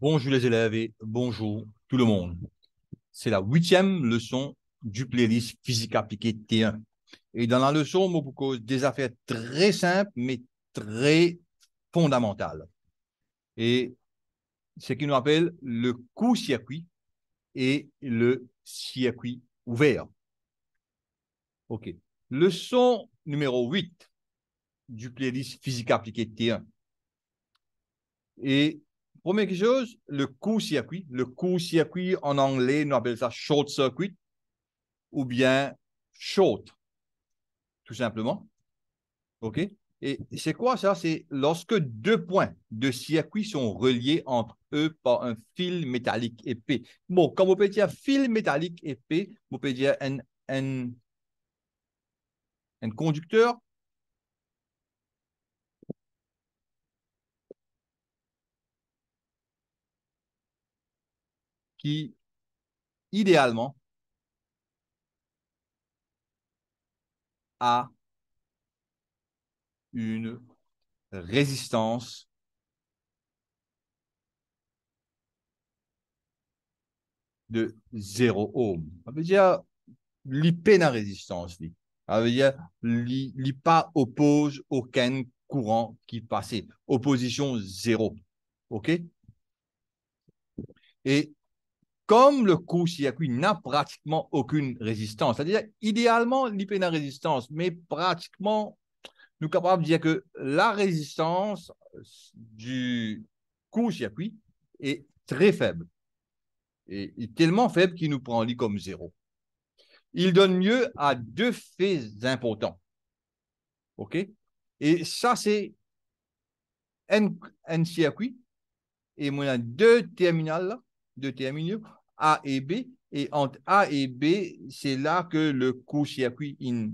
Bonjour les élèves et bonjour tout le monde. C'est la huitième leçon du playlist physique appliquée T1. Et dans la leçon, on vous cause des affaires très simples mais très fondamentales. Et ce qui nous appelle le court-circuit et le circuit ouvert. OK. Leçon numéro huit du playlist physique appliquée T1. Et Première chose, le court-circuit. Le court-circuit, en anglais, on appelle ça short circuit ou bien short, tout simplement. OK? Et c'est quoi ça? C'est lorsque deux points de circuit sont reliés entre eux par un fil métallique épais. Bon, quand vous pouvez dire fil métallique épais, vous pouvez dire un conducteur qui, idéalement, a une résistance de zéro ohm. Ça veut dire n'a résistance. Ça veut dire l'IPA oppose aucun courant qui passait. Opposition zéro. OK Et comme le coup-circuit n'a pratiquement aucune résistance, c'est-à-dire idéalement n'a résistance, mais pratiquement, nous sommes capables de dire que la résistance du coup-circuit est très faible. Et, tellement faible qu'il nous prend lit comme zéro. Il donne lieu à deux faits importants. OK Et ça, c'est circuit, Et on a deux terminales là de terminaux A et B. Et entre A et B, c'est là que le court-circuit in,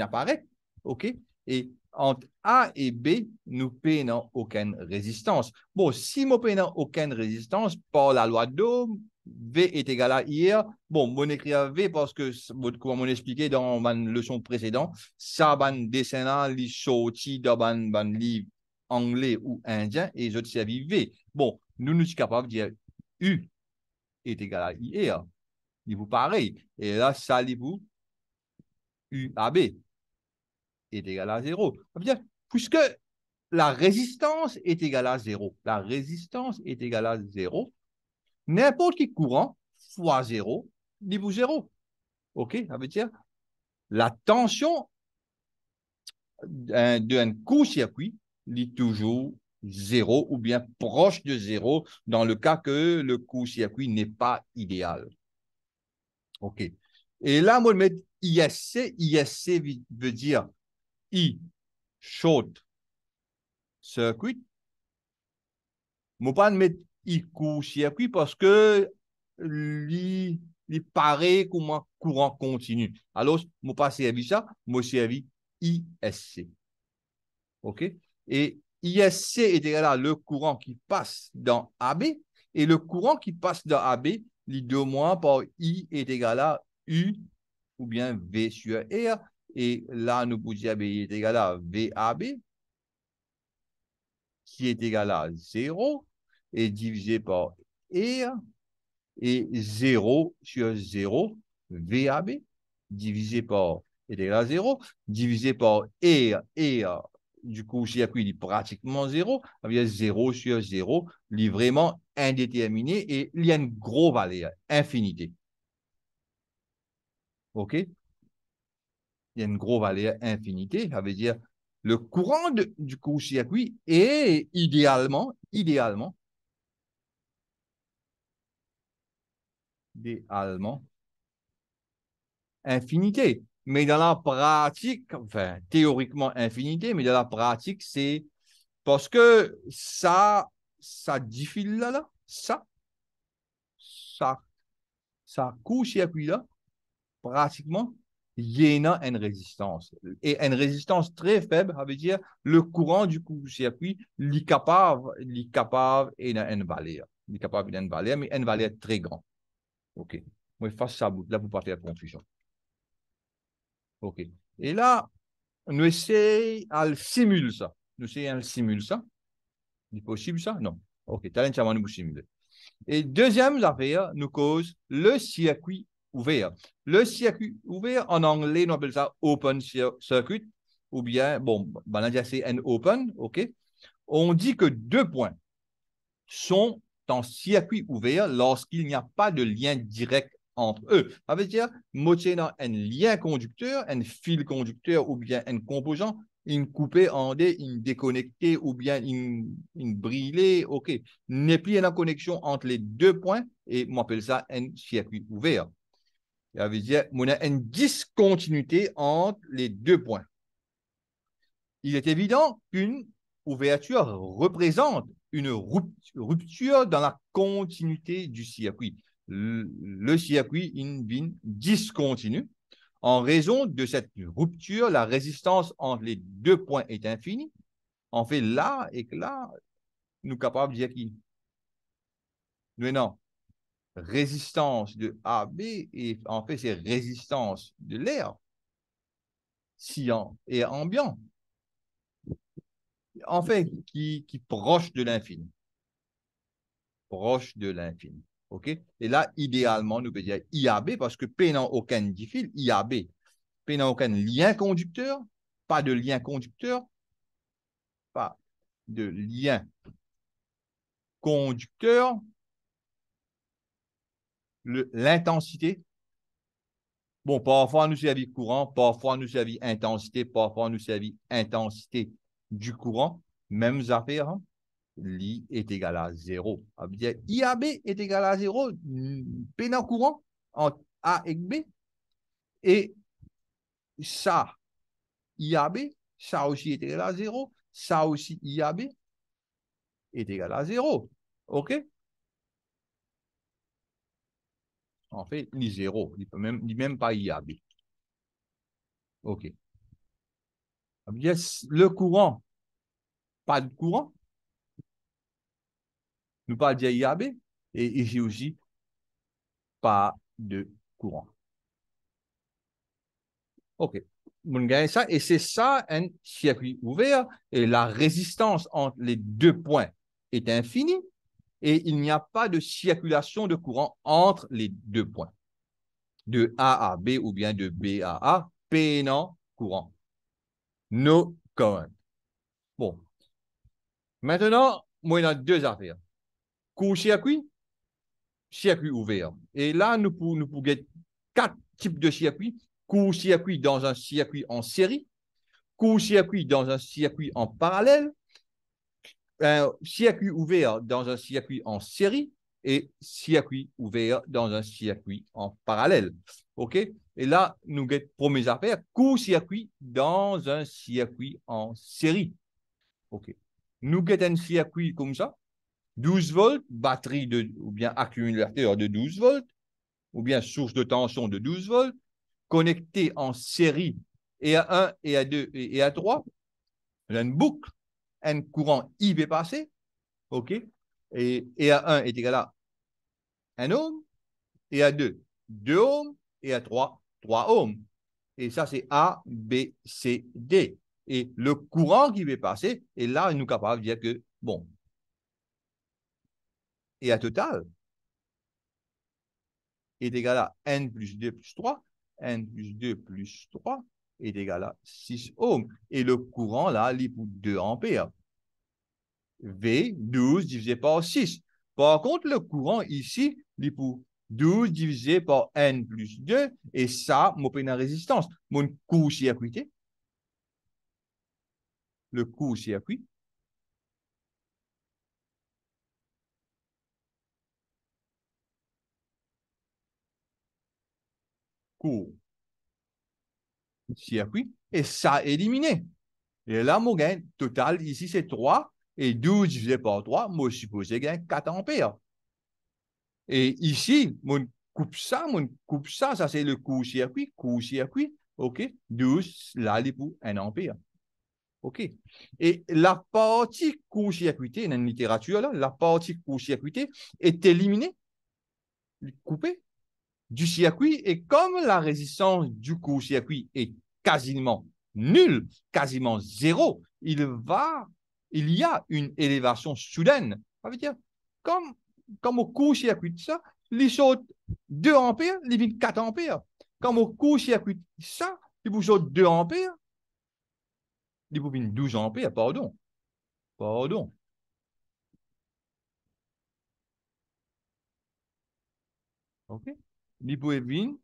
apparaît. OK? Et entre A et B, nous n'avons aucune résistance. Bon, si nous n'avons aucune résistance, par la loi d'Ohm, V est égal à IR. Bon, mon écrire V parce que, comme on expliqué dans ma leçon précédente, ça, va dessin là, li sorti dans ban, livre anglais ou indien et je servi V. Bon, nous, nous sommes capables de dire U Hein, est égal à IR. Niveau pareil. Et là, ça, niveau UAB est égal à 0. Puisque la résistance est égale à 0, la résistance est égale à 0, n'importe qui courant fois 0 niveau 0. OK Ça veut dire la tension d'un coup circuit est toujours zéro ou bien proche de zéro dans le cas que le court-circuit n'est pas idéal. OK. Et là, je vais mettre ISC. ISC veut dire I, short circuit. Je ne vais pas mettre I court-circuit parce que il paraît comment courant continu. Alors, je ne pas servir ça, je servir ISC. OK? Et ISC est égal à le courant qui passe dans AB, et le courant qui passe dans AB, est deux moins par I est égal à U ou bien V sur R. Et là, nous pouvons dire est égal à VAB, qui est égal à 0, et divisé par R, et 0 sur 0, VAB, divisé par, est égal à 0, divisé par R, R du coup, circuit, il est pratiquement zéro. 0 dire zéro sur zéro, il est vraiment indéterminé et il y a une grosse valeur, infinité. OK Il y a une grosse valeur, infinité. Ça veut dire le courant du du court-circuit est idéalement, idéalement, idéalement, infinité. Mais dans la pratique, enfin, théoriquement infinité, mais dans la pratique, c'est parce que ça, ça diffile là, là ça, ça, ça court-circuit-là, pratiquement, il y a une résistance. Et une résistance très faible, ça veut dire le courant du court-circuit, il capable, il capable et une vallée. capable une valeur, mais une valeur très grande. OK. Moi, face à ça, là, vous partez à la confusion. OK. Et là, nous essayons à simuler ça. Nous essayons à simuler ça. C'est possible ça? Non. OK, talent nous simuler. Et deuxième affaire nous cause le circuit ouvert. Le circuit ouvert, en anglais, on appelle ça open circuit, ou bien, bon, maintenant, c'est un open, OK? On dit que deux points sont en circuit ouvert lorsqu'il n'y a pas de lien direct entre eux. Ça veut dire, moitié dans un lien conducteur, un fil conducteur ou bien un composant, une coupé en deux, une déconnecté ou bien une, une brillée, ok. N'est plus une connexion entre les deux points et on appelle ça un circuit ouvert. Ça veut dire, on a une discontinuité entre les deux points. Il est évident qu'une ouverture représente une rupture dans la continuité du circuit le circuit in bin discontinue. En raison de cette rupture, la résistance entre les deux points est infinie. En fait, là et là, nous sommes capables de dire qui Mais non. Résistance de AB, et en fait, c'est résistance de l'air, siant et ambiant. En fait, qui, qui proche de l'infini. Proche de l'infini. Et là, idéalement, nous pouvons dire IAB parce que P n'a aucun difficile, IAB. P n'a aucun lien conducteur, pas de lien conducteur, pas de lien conducteur. L'intensité. Bon, parfois nous servit courant, parfois nous servit intensité, parfois nous servit intensité du courant. même affaires. Hein? l'I est égal à 0. Ah, IAB est égal à 0, hmm, pénant courant entre A et B. Et ça, IAB, ça aussi est égal à 0, ça aussi IAB est égal à 0. OK En fait, ni 0, ni même, même pas IAB. OK. Ah, le courant, pas de courant, pas parle d'IAB et, et aussi pas de courant. OK. ça, et c'est ça un circuit ouvert, et la résistance entre les deux points est infinie, et il n'y a pas de circulation de courant entre les deux points, de A à B ou bien de B à A, peinant courant. No current. Bon. Maintenant, moi, il y a deux affaires court-circuit, circuit ouvert. Et là, nous pouvons, nous quatre types de circuits. Court-circuit dans un circuit en série, court-circuit dans un circuit en parallèle, euh, circuit ouvert dans un circuit en série et circuit ouvert dans un circuit en parallèle. OK? Et là, nous avons premier affaire, court-circuit dans un circuit en série. OK? Nous avons un circuit comme ça, 12 volts, batterie ou bien accumulateur de 12 volts, ou bien source de tension de 12 volts, connectée en série et à 1 et à 2 et à 3. on a une boucle, un courant va passé, OK et, et à 1 est égal à 1 ohm, et à 2, 2 ohms, et à 3, 3 ohms. Et ça, c'est A, B, C, D. Et le courant qui va passer, et là, nous capable de dire que, bon, et à total est égal à n plus 2 plus 3, n plus 2 plus 3 est égal à 6 ohms. Et le courant, là, pour 2 ampères. V, 12 divisé par 6. Par contre, le courant ici, 12 divisé par n plus 2, et ça, mon une résistance. Mon coût circuité le coût circuit Circuit. Et ça éliminé. Et là, mon gain total ici, c'est 3. Et 12 divisé par 3, moi, je supposé j'ai 4 ampères. Et ici, mon coupe ça, mon coupe ça, ça c'est le coup circuit coup circuit OK? 12, là, il pour 1 ampère. OK? Et la partie coup circuité dans la littérature, la partie coup circuité est éliminée, coupée du circuit. Et comme la résistance du court-circuit est quasiment nulle, quasiment zéro, il va, il y a une élévation soudaine. Ça veut dire, comme, au court-circuit, ça, il saute 2 ampères, il vient 4 ampères. Comme au court-circuit, ça, il vous saute 2 ampères, il vous 12 ampères, pardon. Pardon. OK L'iboévine,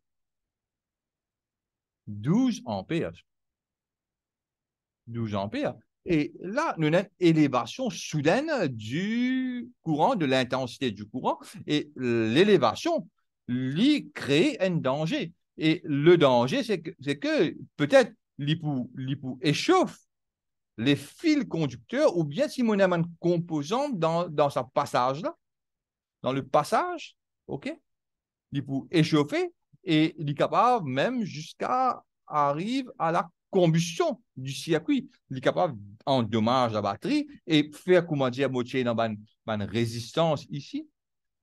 12 ampères. 12 ampères. Et là, nous avons une élévation soudaine du courant, de l'intensité du courant. Et l'élévation, lui, crée un danger. Et le danger, c'est que, que peut-être l'hypo échauffe les fils conducteurs, ou bien si mon une composante dans, dans ce passage-là, dans le passage, OK, il peut échauffer et il est capable même jusqu'à arriver à la combustion du circuit. Il est capable d'endommager la batterie et faire, comment dire, moitié dans une résistance ici,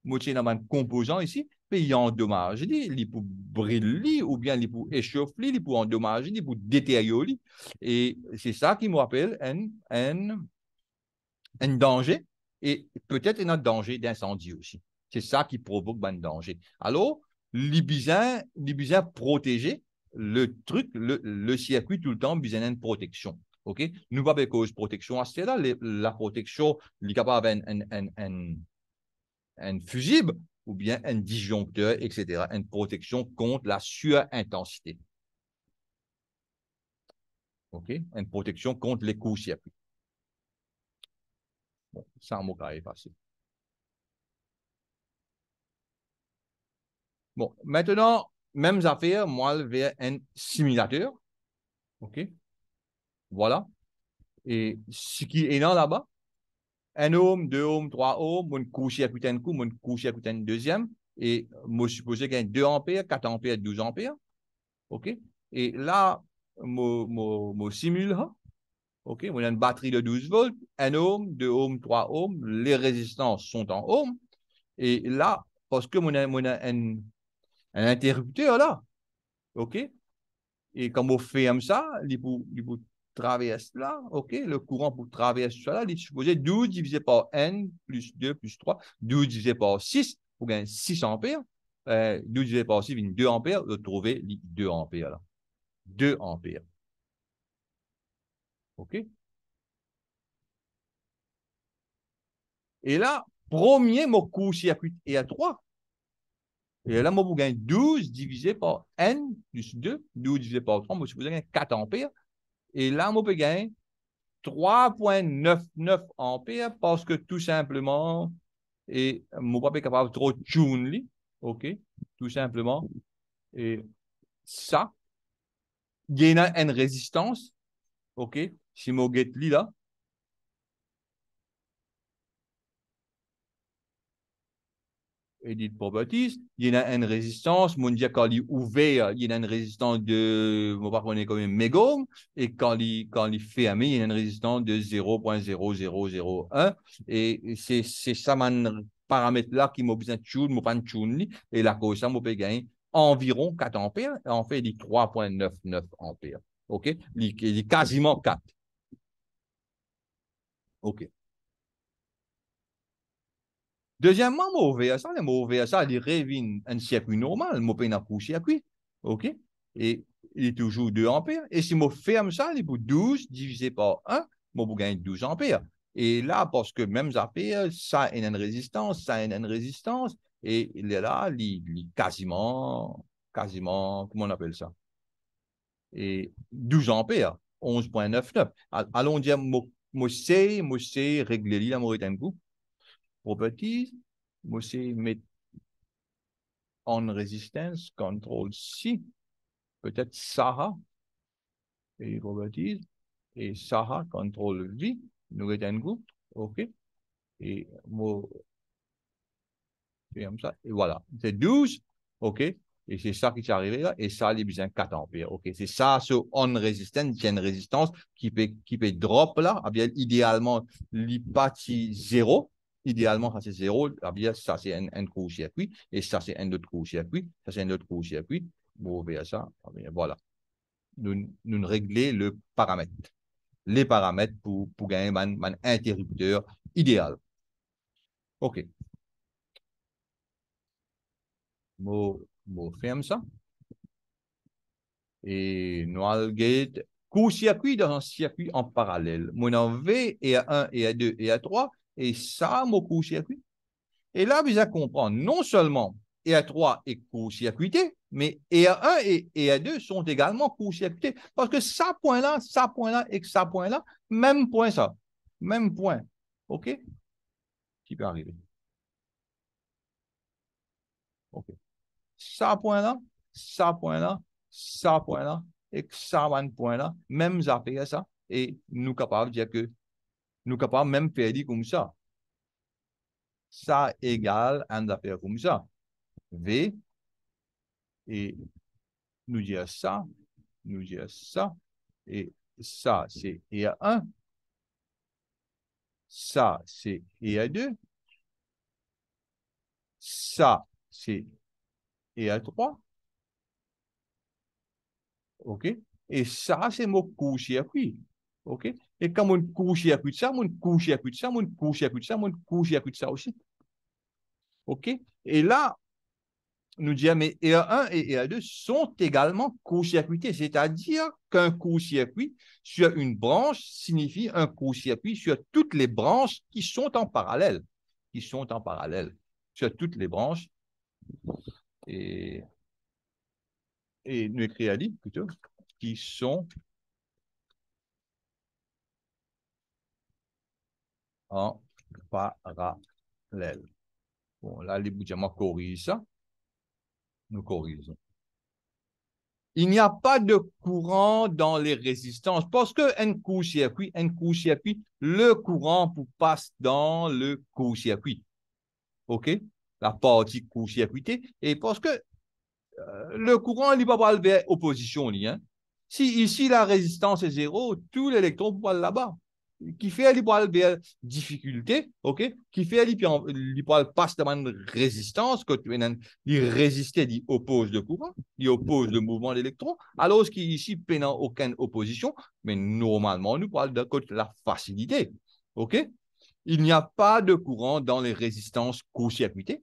moitié dans un composant ici, puis il endommage, il peut brûler ou bien il peut échauffer, il peut endommager, il détériorer. Et c'est ça qui me rappelle un, un, un danger et peut-être un danger d'incendie aussi. C'est ça qui provoque ben danger. Alors, il protéger protéger le truc, le, circuit tout le temps, besoin une protection. OK? Nous pas de cause protection à ah, stade-là, La protection, il est capable un, un, fusible ou bien un disjoncteur, etc. Une protection contre la surintensité. OK? Une protection contre les coups circuits. Bon, ça, mot carré passer Bon, maintenant, même affaire, moi, vers un simulateur. OK? Voilà. Et ce qui est là-bas, un ohm, deux ohm, trois ohms, une couche à coûter un coup, une couche à coûter un deuxième. Et je suppose qu'il y a 2 ampères, 4 ampères, 12 ampères. OK? Et là, je simule. Hein. OK? On a une batterie de 12 volts, un ohm, deux ohms, trois ohms. Les résistances sont en ohm, Et là, parce que mon mon, un. Un interrupteur oh là. OK? Et comme on fait ça, il vous là. OK? Le courant pour traverser cela, il est supposé 12 divisé par N plus 2 plus 3, 12 divisé par 6 pour gagner 6 ampères. 12 euh, divisé par 6, il y a 2 ampères. Vous trouvez 2 ampères là. 2 ampères. OK? Et là, premier, mot court-circuit et à 3. Et là, je vous gagner 12 divisé par n plus 2, 12 divisé par 3, je peux vous 4 ampères. Et là, je vous gagner 3,99 ampères parce que tout simplement, et peux pas être capable de trop tuner, OK, tout simplement. Et ça, il y a une résistance, OK, si mon get là, Edith Baptiste, il y a une résistance, mon quand il ouvert, il y a une résistance de, on va reconnaître quand même et quand il, quand il fermé, il y a une résistance de 0.0001, et c'est, c'est ça, mon paramètre-là qui m'a besoin de tchoun, m'a pas de et la cause, ça gagner environ 4 ampères, en fait, il 3.99 ampères. OK? Il est quasiment 4. OK. Deuxièmement, mauvais ça, le mauvais ça, il revient un circuit normal, mon peine à coucher à OK? Et il est toujours 2 ampères. Et si je ferme ça, il est pour 12 divisé par 1, je vais gagner 12 ampères. Et là, parce que même ampères, ça a une résistance, ça a une résistance, et là, il est quasiment, quasiment, comment on appelle ça? Et 12 ampères, 11.99. Allons dire, je sais, je sais régler la Mauritanie coup aux aussi met en résistance contrôle si, peut-être Sarah, et Robertis, et Sarah contrôle vie, nous est un groupe, ok, et comme ça, et voilà, c'est 12, ok, et c'est ça qui est arrivé là, et ça, les besoins 4 ampères, ok, c'est ça, ce on résistance, c'est une résistance qui peut, qui peut drop là, bien idéalement, l'hypatie 0, Idéalement, ça c'est zéro. ça c'est un, un court-circuit. Et ça c'est un autre court-circuit. Ça c'est un autre court-circuit. Vous verrez ça. Ah, voilà. Nous, nous régler le paramètre. Les paramètres pour, pour gagner un interrupteur idéal. OK. Nous, ferme ça. Et nous allons court-circuit dans un circuit en parallèle. Mon en V et à 1 et à 2 et à 3 et ça, mon circuit Et là, vous allez comprendre, non seulement EA3 est court-circuité, mais EA1 et EA2 sont également court-circuités. Parce que ça point-là, ça point-là et ça point-là, même point ça. Même point. OK? Qui peut arriver. OK. Ça point-là, ça point-là, ça point-là et ça point-là, même ça fait ça. Et nous capables de dire que nous pouvons même faire comme ça. Ça égale un affaire comme ça. V. Et nous dire ça. Nous dire ça. Et ça, c'est R1. Ça, c'est R2. Ça, c'est R3. OK? Et ça, c'est mon court-circuit. OK? Et comme on couche de ça, on couche de ça, on couche de ça, on couche de ça aussi. OK Et là, nous disons, mais EA1 et EA2 sont également court-circuités, c'est-à-dire qu'un court-circuit sur une branche signifie un court-circuit sur toutes les branches qui sont en parallèle, qui sont en parallèle, sur toutes les branches. Et, et nous écrit plutôt, qui sont en parallèle. Bon, là, les Boudjamas corrigent ça. Nous corrigeons. Il n'y a pas de courant dans les résistances parce que un coup-circuit, un coup-circuit, le courant passe dans le coup-circuit. OK? La partie coup-circuitée. Et parce que euh, le courant, il ne va pas vers opposition. Hein? Si ici la résistance est zéro, tout l'électron va là-bas qui fait à pral des difficulté, OK Qui fait qu'il li passer passe de résistance que tu li résister oppose le courant, il oppose le mouvement d'électrons alors qu'il ici pénant aucune opposition, mais normalement nous parlons de la facilité. OK Il n'y a pas de courant dans les résistances co circuitées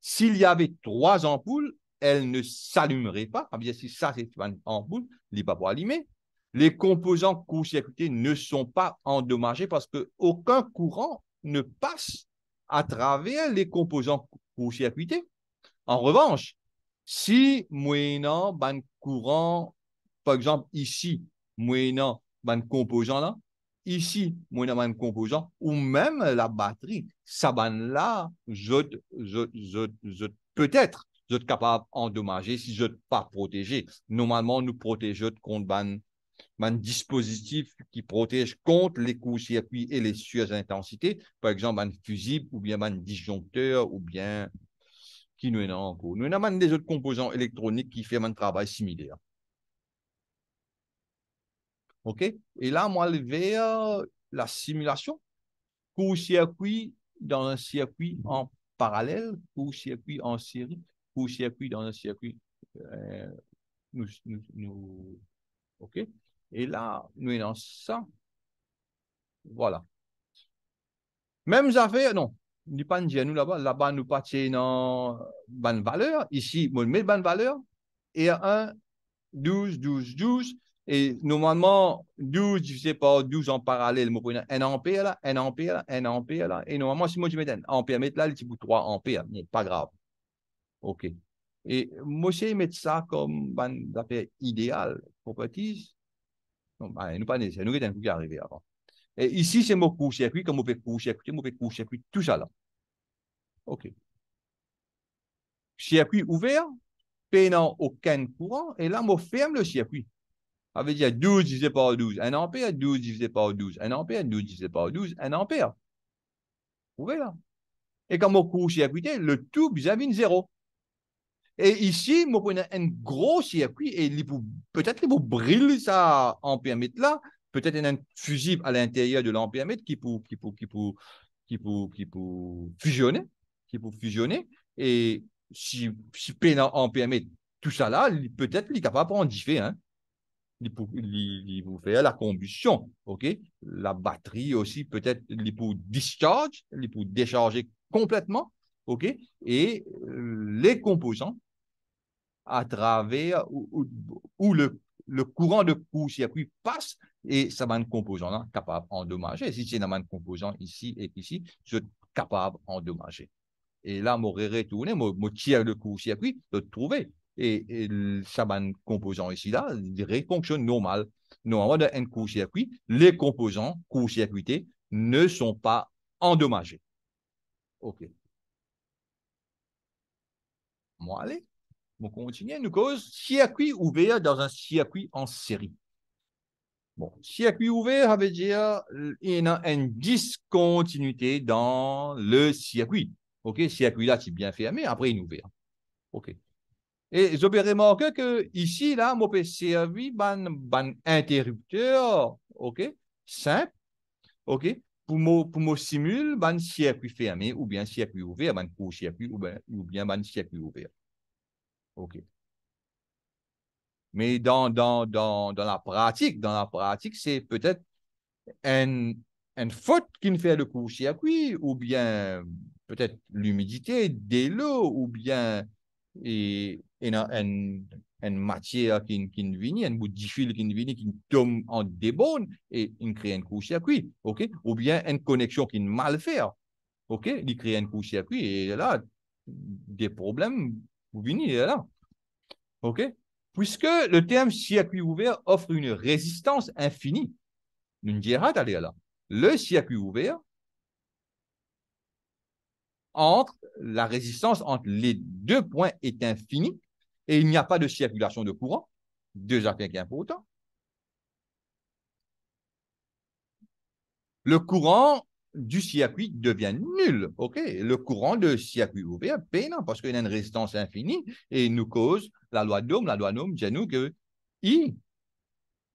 S'il y avait trois ampoules, elles ne s'allumeraient pas. si ça c'est une ampoule, il pas pour allumer. Les composants court-circuités ne sont pas endommagés parce que aucun courant ne passe à travers les composants court-circuités. En revanche, si moyennant ban courant, par exemple ici, moyennant ban composant là, ici, moyennant ban composant, ou même la batterie, ça ban là, peut-être, je capable d'endommager si je ne pas protégé. Normalement, nous protégeons contre ban un dispositif qui protège contre les courts-circuits et les surintensités, intensités par exemple un fusible ou bien un disjoncteur ou bien qui nous est encore. Nous avons des autres composants électroniques qui font un travail similaire. OK Et là, moi, vers la simulation, court-circuit dans un circuit en parallèle, court-circuit en série, court-circuit dans un circuit. Euh, nous, nous, OK et là, nous sommes dans ça. Voilà. Même affaire, non. Nous pas nous là-bas. Là-bas, nous partions dans bonne valeur. Ici, nous met bonne valeur. Et 1, 12, 12, 12. Et normalement, 12 je sais pas, 12 en parallèle, je 1 ampère là, 1 ampère là, 1 ampère là. Et normalement, si moi je mets un ampère, mettre là, le petit 3 ampères. n'est pas grave. OK. Et moi, je mets ça comme idéale idéal, properties. Non, non pas nécessaire, c'est nous qui d'un coup qui est arrivé avant. Et ici, c'est mon court-circuit, comme mauvais court-circuit, mauvais court-circuit, tout ça là. OK. Circuit ouvert, peinant aucun courant, et là, on ferme le circuit. Ça veut dire 12 divisé par 12, 1 ampère, 12 divisé par 12, 1 ampère, 12 divisé par 12, 1 ampère. Vous voyez là Et mon au court-circuité, le tout vis-à-vis de zéro. Et ici, y a un gros circuit et peut-être peut briller ça en pyramide là, peut-être un fusible à l'intérieur de l'ampérimètre qui peut, qui peut, qui qui peut, qui fusionner, qui peut fusionner. Et si, si en pyramide tout ça là, peut-être qu'il est capable d'en differ, hein. Il peut, faire la combustion, ok? La batterie aussi, peut-être, il peut discharge, il peut décharger complètement, ok? Et euh, les composants à travers où, le, courant de court-circuit passe et sa bande composante composant hein, capable d'endommager. Si c'est la bande composante ici et ici, je capable d'endommager. Et là, m'aurait retourné, mon, tiers de court-circuit, de trouver. Et, et sa bande composante ici, là, il fonctionne normal. Normalement, dans un court-circuit, les composants court-circuités ne sont pas endommagés. OK. Moi, allez. Mon nous cause circuit ouvert dans un circuit en série. Bon, circuit ouvert, ça veut dire euh, il y a une discontinuité dans le circuit. OK, circuit là, c'est bien fermé, après il est ouvert. OK. Et je vais que ici, là, mon peux servir ban interrupteur, OK, simple, OK, pour mon pour un circuit fermé ou bien circuit ouvert, un circuit ben, ou bien, un circuit ouvert. OK. Mais dans, dans, dans, dans la pratique, dans la pratique, c'est peut-être une, une faute qui ne fait le court-circuit, ou bien peut-être l'humidité des l'eau ou bien et, une, matière qui, qui ne vient, un bout de fil qui ne vient, qui tombe en débonne et qui crée un court-circuit, ok? Ou bien une connexion qui ne mal fait, ok? Il crée un court-circuit et là, des problèmes vous venez là. OK Puisque le terme circuit ouvert offre une résistance infinie. Nous là. Le circuit ouvert entre la résistance entre les deux points est infinie et il n'y a pas de circulation de courant. Deux affaires importantes. Le courant du circuit devient nul. ok Le courant de circuit ouvert peine parce qu'il a une résistance infinie et nous cause la loi d'Ohm. La loi d'Ohm dit nous que I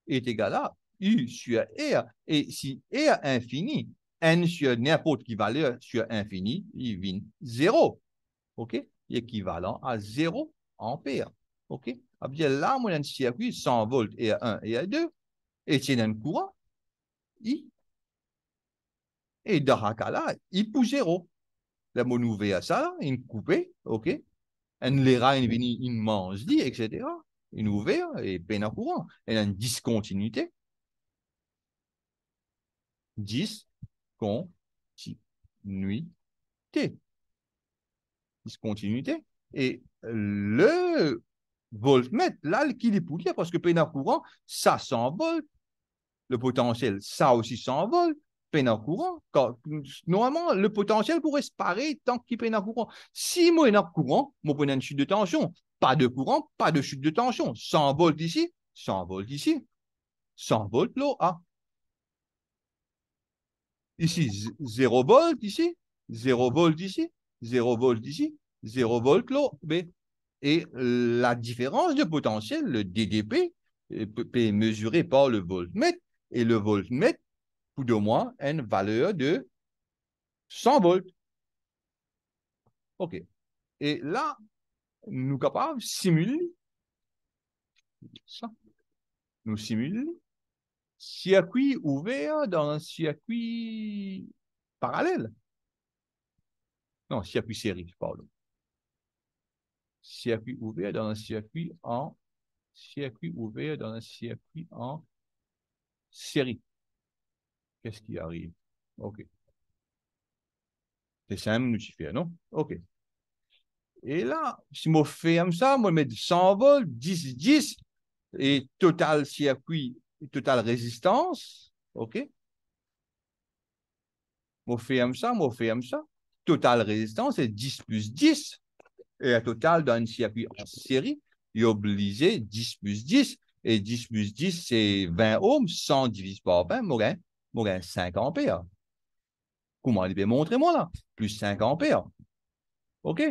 est égal à U sur R. Et si R infini, N sur n'importe qui valeur sur infini, il vient 0. OK Équivalent à 0 ampère. OK ah là, on a un circuit 100 volts et 1 et à 2. Et c'est un courant I et Darakala, il pousse zéro. La monouvé à ça, une coupé, ok. Un lera, une vini, une mange, dit, etc. Une ouvert et peine à courant. a une discontinuité. Discontinuité. Discontinuité. Et le voltmètre, là, qui les parce que peine à courant, ça s'envole. Le potentiel, ça aussi s'envole courant. Normalement, le potentiel pourrait se parer tant qu'il peine en courant. Si moi, en courant, mon prendre une chute de tension. Pas de courant, pas de chute de tension. 100 volts ah. ici, 100 volts ici, 100 volts A. Ici, 0 volts ici, 0 volts ici, 0 volts ici, 0 volts l'eau B. Et la différence de potentiel, le DDP, euh, est mesuré par le voltmètre. Et le voltmètre pour de moins une valeur de 100 volts. OK. Et là, nous sommes capables simuler ça. Nous simulons circuit ouvert dans un circuit parallèle. Non, circuit série, pardon. Circuit ouvert dans un circuit en circuit ouvert dans un circuit en série. Qu'est-ce qui arrive OK. C'est simple, fait, non? OK. Et là, si je fais ça, moi, je mets 100 volts, 10, 10, et total circuit, total résistance, OK? Je fais ça, je fais ça. Total résistance, c'est 10 plus 10. Et à total, dans un circuit en série, il est obligé 10 plus 10. Et 10 plus 10, c'est 20 ohms, 100 divisé par 20, moi moi, j'ai 5 ampères. Comment il montrer, moi là? Plus 5 ampères. OK?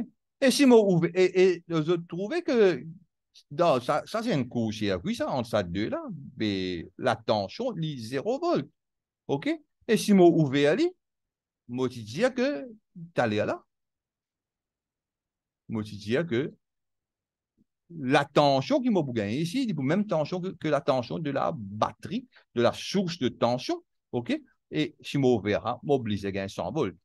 Et si moi, et, et vous trouvez que ça, ça c'est un court-circuit, ça, entre ces deux-là. Mais la tension, lit 0 volt. OK? Et si moi, ouvert là, moi, tu dis que tu là. Moi, tu dis que la tension qui m'a gagné ici, c'est la même tension que, la tension de la batterie, de la source de tension ok? Et si vais m'oblige à gagner 100 volts,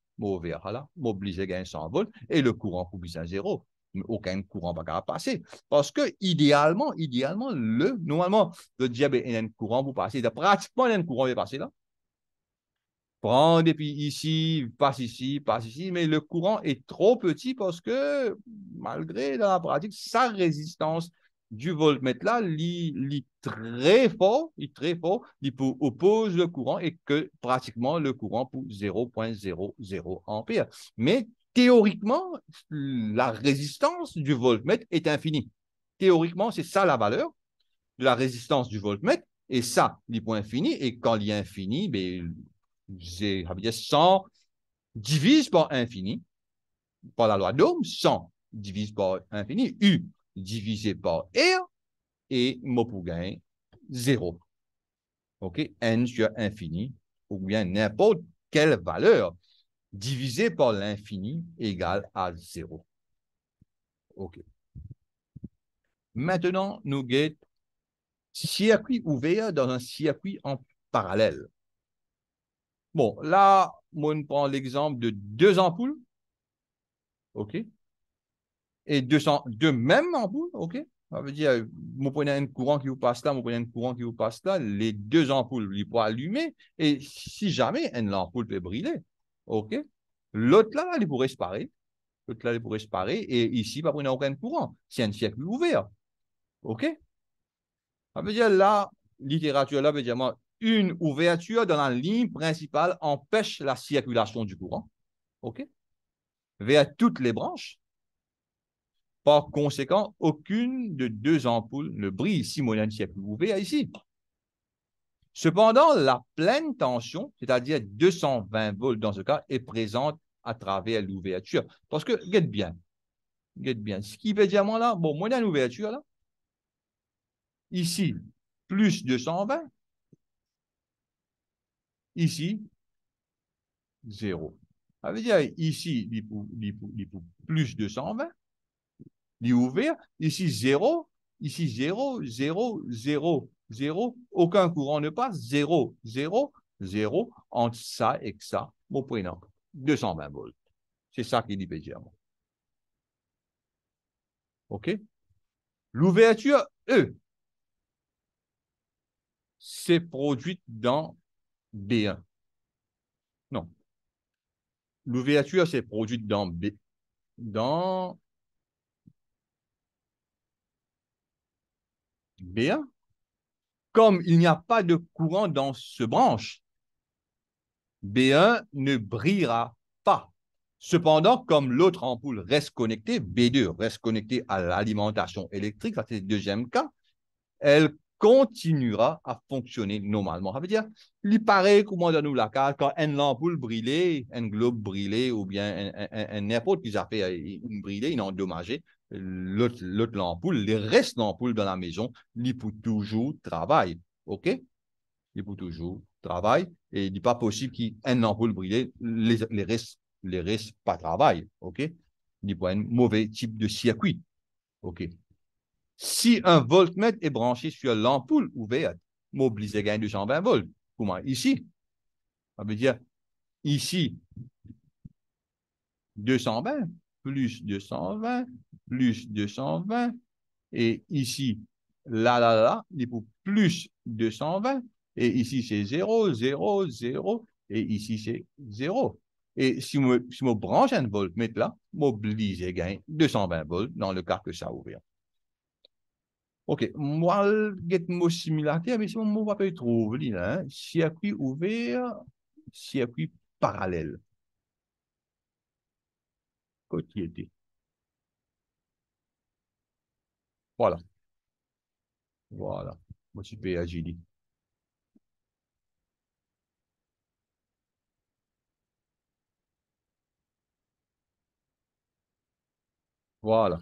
verra là à gagner 100 volts et le courant public à zéro. Aucun courant ne va pas passer. Parce que, idéalement, idéalement, le, normalement, le diable a un courant, vous passez, pratiquement un courant, qui est passé là. prend et puis ici, passe ici, passe ici, mais le courant est trop petit parce que, malgré la pratique, sa résistance du voltmètre là, il très fort, il très fort, il oppose le courant et que pratiquement le courant pour 0.00 ampères. Mais théoriquement, la résistance du voltmètre est infinie. Théoriquement, c'est ça la valeur de la résistance du voltmètre et ça, il pour infini et quand il est infini, j'ai ben, 100 divise par infini par la loi d'Ohm, 100 divise par infini, U divisé par R et Mopougain, pour 0. OK? N sur infini, ou bien n'importe quelle valeur divisé par l'infini égale à 0. OK. Maintenant, nous un circuit ouvert dans un circuit en parallèle. Bon, là, on prend l'exemple de deux ampoules. OK? et deux même ampoules, OK? Ça veut dire, vous prenez un courant qui vous passe là, vous prenez un courant qui vous passe là, les deux ampoules, ils peuvent allumer, et si jamais une ampoule peut briller, OK? L'autre là, il pourrait se parer. L'autre là, il pourrait se parer, et ici, pas prendre aucun courant. C'est un circuit ouvert. OK? Ça veut dire, la littérature là, veut dire, moi une ouverture dans la ligne principale empêche la circulation du courant. OK? Vers toutes les branches. Par conséquent, aucune de deux ampoules ne brille ici, mon ami, à ici. Cependant, la pleine tension, c'est-à-dire 220 volts dans ce cas, est présente à travers l'ouverture. Parce que, regarde bien, bien, ce qui veut dire, là, bon, moi, une l'ouverture, là, ici, plus 220, ici, 0. Ça veut dire, ici, plus 220, lui ouvert. Ici, 0. Ici, 0, 0, 0, 0. Aucun courant ne passe. 0, 0, 0. Entre ça et ça, mon prénom. 220 volts. C'est ça qu'il dit légèrement. OK? L'ouverture E s'est produite dans B1. Non. L'ouverture s'est produite dans B, dans B1, Comme il n'y a pas de courant dans ce branche, B1 ne brillera pas. Cependant, comme l'autre ampoule reste connectée, B2 reste connectée à l'alimentation électrique, ça c'est le deuxième cas, elle continuera à fonctionner normalement. Ça veut dire, il paraît, comment donne-nous la carte, quand une ampoule brillait, un globe brillé ou bien un, n'importe qui a fait briller, il est l'autre l'ampoule, les restes d'ampoules dans la maison, ils pour toujours travailler. OK? Il pour toujours travailler. Et il n'est pas possible qu'une ampoule brille les, les, restes, les restes pas travaillent. OK? Il pas un mauvais type de circuit. OK? Si un voltmètre est branché sur l'ampoule ouverte, mobiliser gain 220 volts. Comment? Ici. Ça veut dire, ici, 220 plus 220 plus 220. Et ici, là, là, là, il est pour plus 220. Et ici, c'est 0, 0, 0. Et ici, c'est 0. Et si je si branche un voltmètre là, m'oblige à gagner 220 volts dans le cas que ça ouvre. OK. Moi, je mot similarité, mais si on va pas trouver là, hein? circuit ouvert, circuit parallèle. Côté Voilà. Voilà. moi je vais agir. Voilà.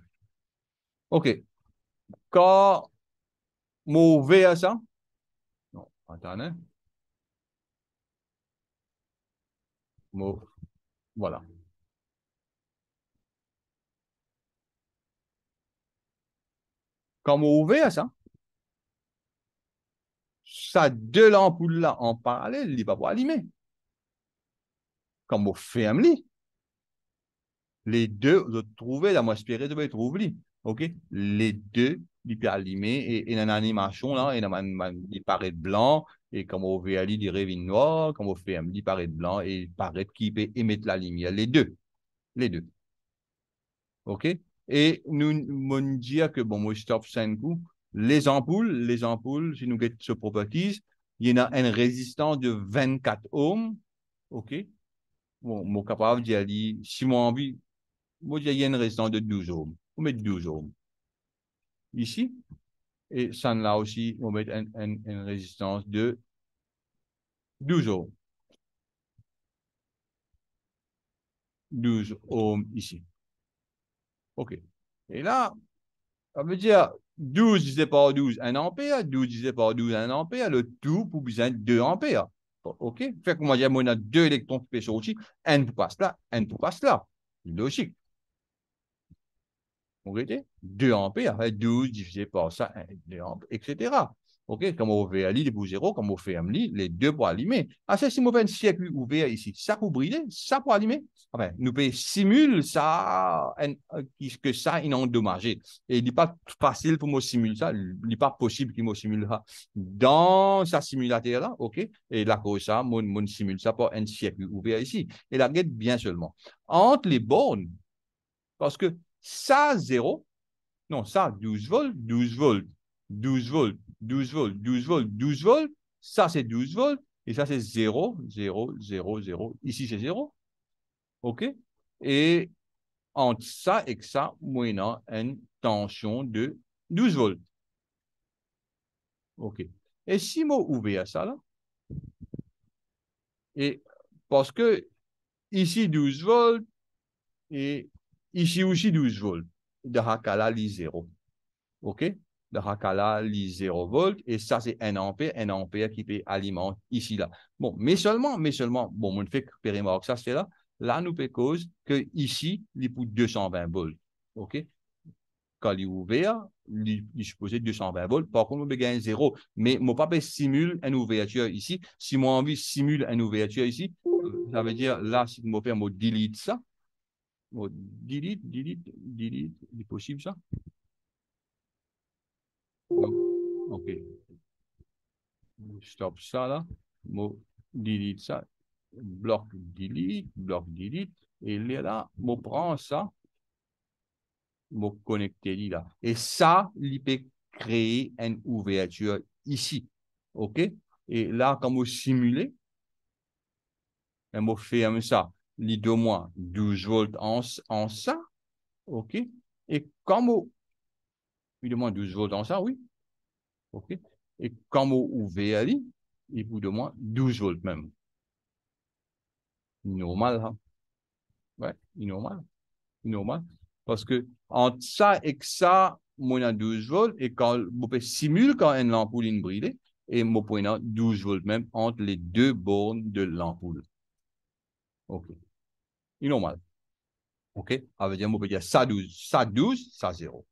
OK. Quand mauvais à ça? Non, attendez. Hein. move Voilà. Comme au à hein. ça deux l'ampoule là en parallèle, il va pas allumer. Comme au family, les deux, vous trouvez la moitié espéré, vous trouvez, OK? Les deux, il peut allumer et, et dans l'animation là, et dans, il paraît blanc et comme au VLI, il rêve noir, comme au family, il paraît blanc et il paraît qu'il peut émettre la lumière, les deux. Les deux. OK? Et nous, nous dire que, bon, moi, je stoppe 5 coups. Les ampoules, les ampoules, si nous get ce properties, il y en a une résistance de 24 ohms. OK? Bon, moi, capable d'y aller, si moi envie, moi, il une résistance de 12 ohms. On met 12 ohms. Ici. Et ça, là aussi, on met une, une, une résistance de 12 ohms. 12 ohms ici. OK. Et là, ça veut dire 12 divisé par 12, 1 ampère, 12 divisé par 12, 1 ampère, le tout pour besoin de 2 ampères. OK Fait que moi j'ai a deux électrons qui aussi, N pour passe là, N pour passe là. Logique. Vous voyez 2 ampères, 12 hein, divisé par ça, 2 ampères, etc. Ok, fait ouvert ali, pour zéro, comme on fait amli, les deux pour allumer. Ah, c'est si un circuit ouvert ici, ça pour briller, ça pour allumer. Enfin, nous payons simuler ça, euh, que ça, est endommagé. Et il n'est pas facile pour moi simuler ça, il n'est pas possible qu'il me simule ça. Dans sa simulateur là, ok, et là, comme ça, mon, simule ça pour un circuit ouvert ici. Et la guette bien seulement. Entre les bornes, parce que ça, zéro, non, ça, 12 volts, 12 volts, 12 volts, 12 volts, 12 volts, 12 volts, ça c'est 12 volts, et ça c'est 0, 0, 0, 0, ici c'est 0, ok Et entre ça et ça, j'ai une tension de 12 volts. OK. Et si moi ouvert ça là, et parce que ici 12 volts et ici aussi 12 volts, de Hakala 0. OK? Le Hakala, 0 volts, et ça, c'est 1 ampère, 1 ampère qui fait alimenter ici, là. Bon, mais seulement, mais seulement, bon, on fait que ça, c'est là, là, nous peut cause que ici, il pour 220 volts, OK? Quand il est ouvert, il est 220 volts, par contre, on peut gagner 0, mais mon papa simule une ouverture ici, si mon envie simule une ouverture ici, euh, ça veut dire, là, si mon père me delete ça, un delete, delete, delete, possible ça? OK. Stop ça là. moi delete ça. Bloc delete, bloc delete. Et là, je prends ça. je connecte là. Et ça, il peut créer une ouverture ici. OK? Et là, quand vous simulez, je ferme ça. Il de moins 12 volts en, en ça. OK? Et quand vous il moins 12 volts en ça, oui. Et quand vous ouvrez ali, il vous demande 12 volts même. Normal, hein? Ouais, normal. Normal. Parce que entre ça et ça, moi, a 12 volts, et quand vous simuler quand une ampoule est brûlée, et a 12 volts même entre les deux bornes de l'ampoule. OK. Normal. OK? Ça veut dire, que ça 12, ça 12, ça 0.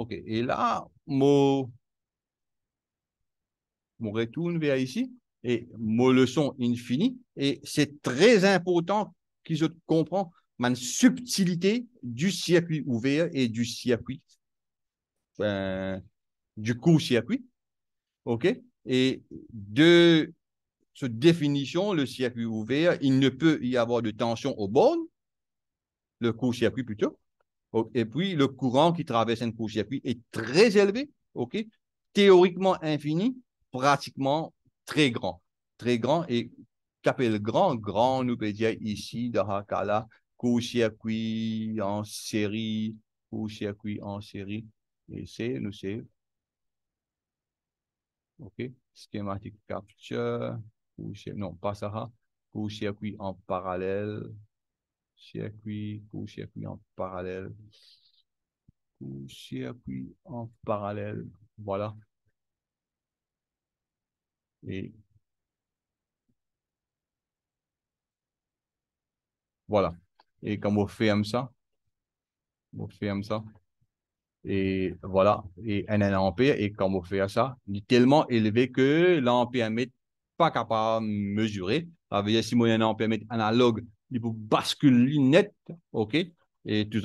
OK. Et là, mon, retour retourne vers ici et mon leçon infinie. Et c'est très important qu'ils comprennent ma la subtilité du circuit ouvert et du circuit, euh, du court-circuit. OK? Et de cette définition, le circuit ouvert, il ne peut y avoir de tension au bornes, le court-circuit plutôt. Et puis, le courant qui traverse un court-circuit est très élevé, ok théoriquement infini, pratiquement très grand. Très grand et qu'appelle grand Grand, nous peut dire ici, dans Hakala, court-circuit en série, court-circuit en série. Et c'est, nous c'est, OK, schématique capture, non, pas ça, court-circuit en parallèle, circuit, court-circuit en parallèle, court-circuit en parallèle, voilà. Et voilà. Et quand vous fermez ça, vous fermez ça, et voilà, et un ampère, et quand vous faites ça, il est tellement élevé que l'ampère n'est pas capable de mesurer. Ça veut dire si vous avez un ampère analogue il peut basculer net, OK, et tout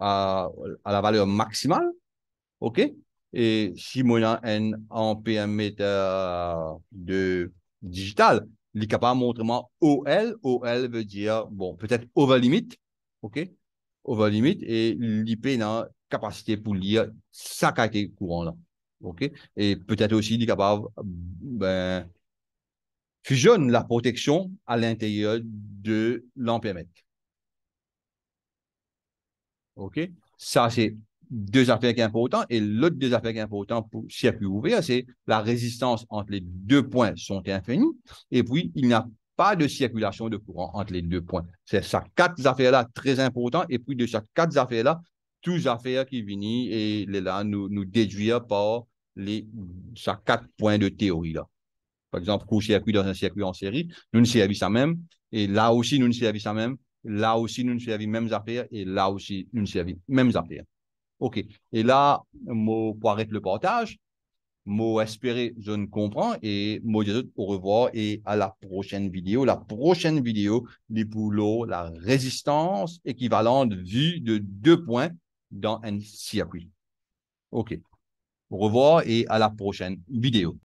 à, à, la valeur maximale, OK, et si moi n un ampère de digital, il est capable de montrer OL. OL veut dire, bon, peut-être over limite OK, over limite et l'IP n'a capacité pour lire sa qualité courant là, OK, et peut-être aussi il est capable, ben, fusionne la protection à l'intérieur de l'ampèremètre. OK? Ça, c'est deux affaires importants. Et l'autre des affaires importantes pour, le circuit c'est la résistance entre les deux points sont infinies. Et puis, il n'y a pas de circulation de courant entre les deux points. C'est ça, quatre affaires-là très importantes. Et puis, de ces quatre affaires-là, toutes affaires qui viennent et là, nous, nous déduire par les, ces quatre points de théorie-là. Par exemple, court-circuit dans un circuit en série, nous ne servons ça même. Et là aussi, nous ne servons ça même. Là aussi, nous ne servons même affaires. Et là aussi, nous ne servons même affaires. OK. Et là, mot pour arrêter le portage, mot espérer, je ne comprends. Et moi, au revoir et à la prochaine vidéo. La prochaine vidéo, les poulots, la résistance équivalente vue de deux points dans un circuit. OK. Au revoir et à la prochaine vidéo.